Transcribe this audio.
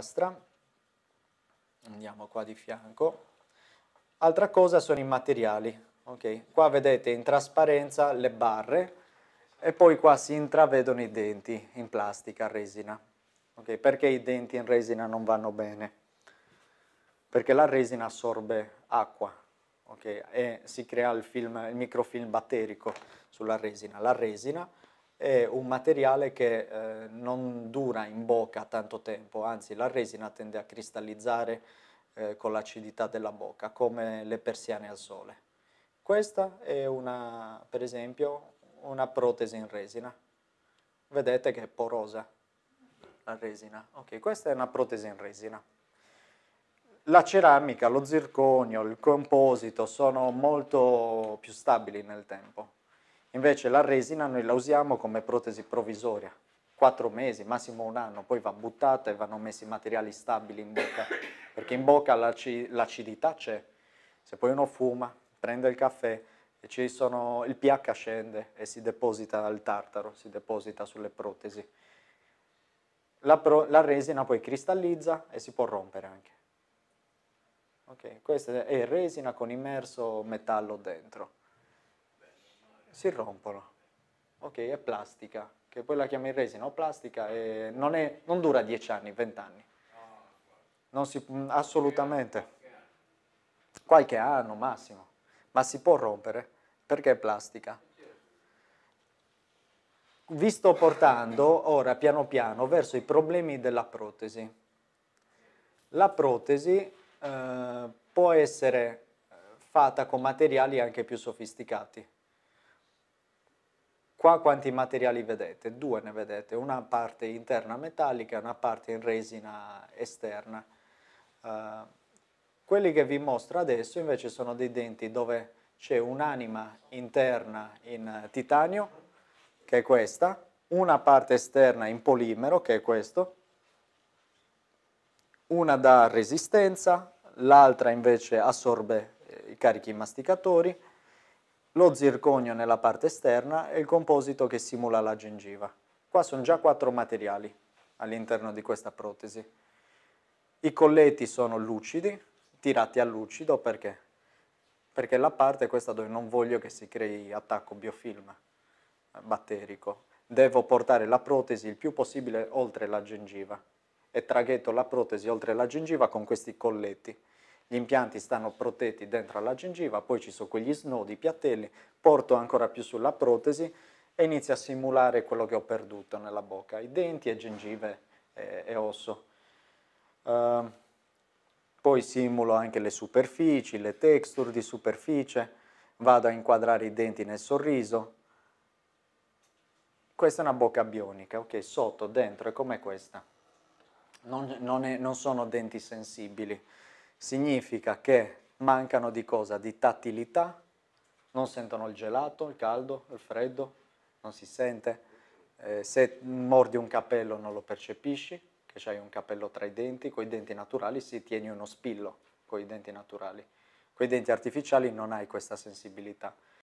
piastra, andiamo qua di fianco. Altra cosa sono i materiali, ok? Qua vedete in trasparenza le barre e poi qua si intravedono i denti in plastica, resina, ok? Perché i denti in resina non vanno bene? Perché la resina assorbe acqua, ok? E si crea il, film, il microfilm batterico sulla resina. La resina è un materiale che eh, non dura in bocca tanto tempo, anzi la resina tende a cristallizzare eh, con l'acidità della bocca, come le persiane al sole. Questa è una, per esempio una protesi in resina. Vedete che è porosa la resina. Ok, questa è una protesi in resina. La ceramica, lo zirconio, il composito sono molto più stabili nel tempo. Invece la resina noi la usiamo come protesi provvisoria quattro mesi, massimo un anno, poi va buttata e vanno messi materiali stabili in bocca, perché in bocca l'acidità c'è. Se poi uno fuma, prende il caffè, sono, il pH scende e si deposita al tartaro, si deposita sulle protesi. La, pro, la resina poi cristallizza e si può rompere anche. Ok, questa è resina con immerso metallo dentro. Si rompono. Ok, è plastica che poi la chiami resina o plastica, e non, è, non dura 10 anni, 20 anni. Non si, mm, assolutamente. Qualche anno massimo. Ma si può rompere perché è plastica. Vi sto portando ora piano piano verso i problemi della protesi. La protesi eh, può essere eh, fatta con materiali anche più sofisticati Qua quanti materiali vedete? Due ne vedete, una parte interna metallica e una parte in resina esterna. Uh, quelli che vi mostro adesso invece sono dei denti dove c'è un'anima interna in titanio, che è questa, una parte esterna in polimero, che è questo, una dà resistenza, l'altra invece assorbe eh, i carichi masticatori, lo zirconio nella parte esterna e il composito che simula la gengiva. Qua sono già quattro materiali all'interno di questa protesi. I colletti sono lucidi, tirati a lucido perché? Perché la parte è questa dove non voglio che si crei attacco biofilm batterico. Devo portare la protesi il più possibile oltre la gengiva e traghetto la protesi oltre la gengiva con questi colletti gli impianti stanno protetti dentro alla gengiva, poi ci sono quegli snodi, i piattelli, porto ancora più sulla protesi e inizio a simulare quello che ho perduto nella bocca, i denti e gengive e, eh, e osso. Uh, poi simulo anche le superfici, le texture di superficie, vado a inquadrare i denti nel sorriso. Questa è una bocca bionica, ok, sotto, dentro, è come questa. Non, non, è, non sono denti sensibili significa che mancano di cosa? Di tattilità, non sentono il gelato, il caldo, il freddo, non si sente. Eh, se mordi un capello non lo percepisci, che c'hai un capello tra i denti, con i denti naturali si tieni uno spillo, con i denti naturali. Con i denti artificiali non hai questa sensibilità.